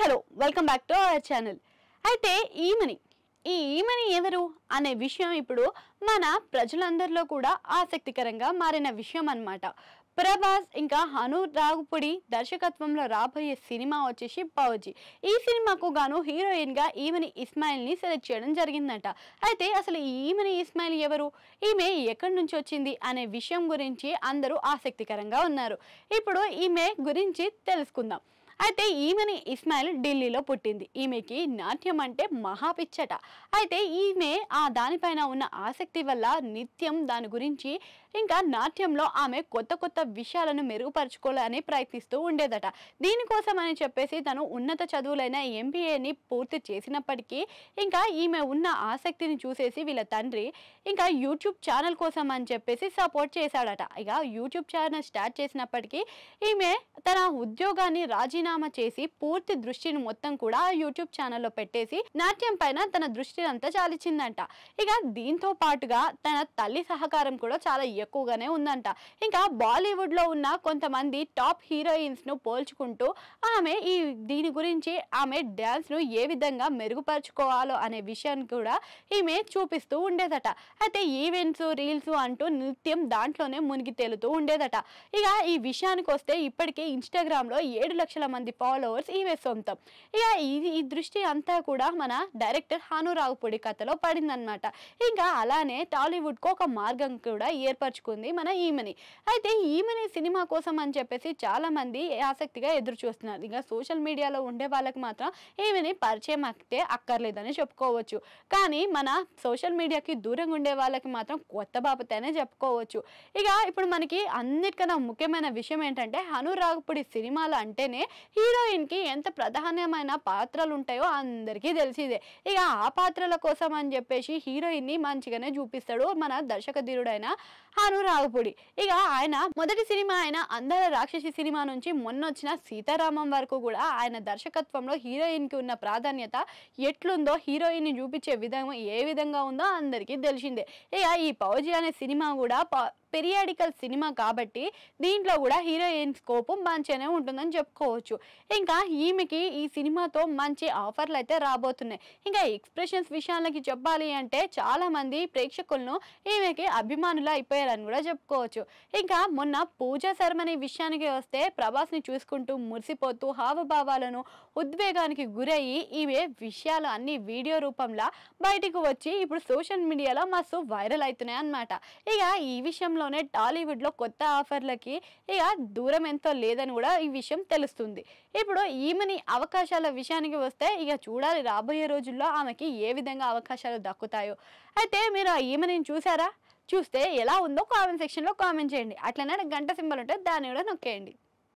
hello welcome back to our channel అయితే ఈమెని ఈ ఈమెని ఎవరు అనే విషయం ఇప్పుడు మన ప్రజలందరిలో కూడా ఆసక్తికరంగా మారిన విషయం అనమాట ప్రభాస్ ఇంకా హను రాగుపుడి దర్శకత్వంలో రాబోయే సినిమా వచ్చేసి పవజీ ఈ సినిమాకు గాను హీరోయిన్గా ఈమెని ఇస్మాయిల్ని సెలెక్ట్ చేయడం జరిగిందట అయితే అసలు ఈమెని ఇస్మాయిల్ ఎవరు ఈమె ఎక్కడి నుంచి వచ్చింది అనే విషయం గురించి అందరూ ఆసక్తికరంగా ఉన్నారు ఇప్పుడు ఈమె గురించి తెలుసుకుందాం అయితే ఈమెని ఇస్మాయిల్ ఢిల్లీలో పుట్టింది ఈమెకి నాట్యం అంటే మహాపిచ్చట అయితే ఈమె ఆ దానిపైన ఉన్న ఆసక్తి వల్ల నిత్యం దాని గురించి ఇంకా నాట్యంలో ఆమె కొత్త కొత్త విషయాలను మెరుగుపరచుకోవాలని ప్రయత్నిస్తూ ఉండేదట దీనికోసం అని చెప్పేసి తను ఉన్నత చదువులైన ఎంబీఏని పూర్తి చేసినప్పటికీ ఇంకా ఈమె ఉన్న ఆసక్తిని చూసేసి వీళ్ళ తండ్రి ఇంకా యూట్యూబ్ ఛానల్ కోసం అని చెప్పేసి సపోర్ట్ చేశాడట ఇక యూట్యూబ్ ఛానల్ స్టార్ట్ చేసినప్పటికీ ఈమె తన ఉద్యోగాన్ని రాజీనామా రాజీనామా చేసి పూర్తి దృష్టిని మొత్తం కూడా యూట్యూబ్ ఛానల్లో పెట్టేసి నాట్యం పైన తన దృష్టి అంతా చాలిచిందంట ఇక దీంతో పాటుగా తన తల్లి సహకారం కూడా చాలా ఎక్కువగానే ఉందంట ఇంకా బాలీవుడ్లో ఉన్న కొంతమంది టాప్ హీరోయిన్స్ ను పోల్చుకుంటూ ఆమె ఈ దీని గురించి ఆమె ను ఏ విధంగా మెరుగుపరుచుకోవాలో అనే విషయాన్ని కూడా ఈమె చూపిస్తూ ఉండేదట అయితే ఈవెంట్స్ రీల్స్ అంటూ నృత్యం దాంట్లోనే మునిగి తేలుతూ ఉండేదట ఇక ఈ విషయానికి వస్తే ఇప్పటికే లో ఏడు లక్షల మంది ఫాలోవర్స్ ఈమె సొంతం ఇక ఇది ఈ దృష్టి అంతా కూడా మన డైరెక్టర్ హానురావుపూడి కథలో పడిందనమాట ఇంకా అలానే టాలీవుడ్కు ఒక మార్గం కూడా ఏర్పరచుకుంది మన ఈమెని అయితే ఈమెని సినిమా కోసం అని చెప్పేసి చాలామంది ఆసక్తిగా ఎదురు చూస్తున్నారు ఇంకా సోషల్ మీడియాలో ఉండే వాళ్ళకి మాత్రం ఈమెని పరిచయం అక్కితే అక్కర్లేదని చెప్పుకోవచ్చు కానీ మన సోషల్ మీడియాకి దూరంగా ఉండే వాళ్ళకి మాత్రం కొత్త బాబతనే చెప్పుకోవచ్చు ఇక ఇప్పుడు మనకి అన్నిటికన్నా ముఖ్యమైన విషయం ఏంటంటే హనురాగపుడి సినిమాలు అంటేనే హీరోయిన్కి ఎంత ప్రధానమైన పాత్రలు ఉంటాయో అందరికీ తెలిసిందే ఇక ఆ పాత్రల కోసం అని చెప్పేసి హీరోయిన్ని మంచిగానే చూపిస్తాడు మన దర్శకధీరుడైన అనురాగపుడి ఇక ఆయన మొదటి సినిమా ఆయన అందర రాక్షసి సినిమా నుంచి మొన్నొచ్చిన సీతారామం వరకు కూడా ఆయన దర్శకత్వంలో హీరోయిన్కి ఉన్న ప్రాధాన్యత ఎట్లుందో హీరోయిన్ని చూపించే విధంగా ఏ విధంగా ఉందో అందరికీ తెలిసిందే ఇక ఈ పౌజీ అనే సినిమా కూడా పెరియాడికల్ సినిమా కాబట్టి దీంట్లో కూడా హీరోయిన్ స్కోప్ మంచిగానే ఉంటుందని చెప్పుకోవచ్చు ఇంకా ఈమెకి ఈ సినిమాతో మంచి ఆఫర్లు అయితే రాబోతున్నాయి ఇంకా ఎక్స్ప్రెషన్స్ విషయాలకి చెప్పాలి అంటే చాలామంది ప్రేక్షకులను ఈమెకి అభిమానులు అయిపోయారని కూడా చెప్పుకోవచ్చు ఇంకా మొన్న పూజా అనే విషయానికి వస్తే ప్రభాస్ని చూసుకుంటూ మురిసిపోతూ హావభావాలను ఉద్వేగానికి గురయ్యి ఈమె విషయాలు అన్ని వీడియో రూపంలో బయటకు వచ్చి ఇప్పుడు సోషల్ మీడియాలో మస్తు వైరల్ అవుతున్నాయి అన్నమాట ఇక ఈ విషయం సమయంలోనే టాలీవుడ్లో కొత్త ఆఫర్లకి ఇక దూరం ఎంతో లేదని కూడా ఈ విషయం తెలుస్తుంది ఇప్పుడు ఈమెని అవకాశాల విషయానికి వస్తే ఇక చూడాలి రాబోయే రోజుల్లో ఆమెకి ఏ విధంగా అవకాశాలు దక్కుతాయో అయితే మీరు ఆ ఈమెని చూసారా చూస్తే ఎలా ఉందో కామెంట్ సెక్షన్లో కామెంట్ చేయండి అట్లనే గంట సింబల్ ఉంటే దాన్ని కూడా నొక్కేయండి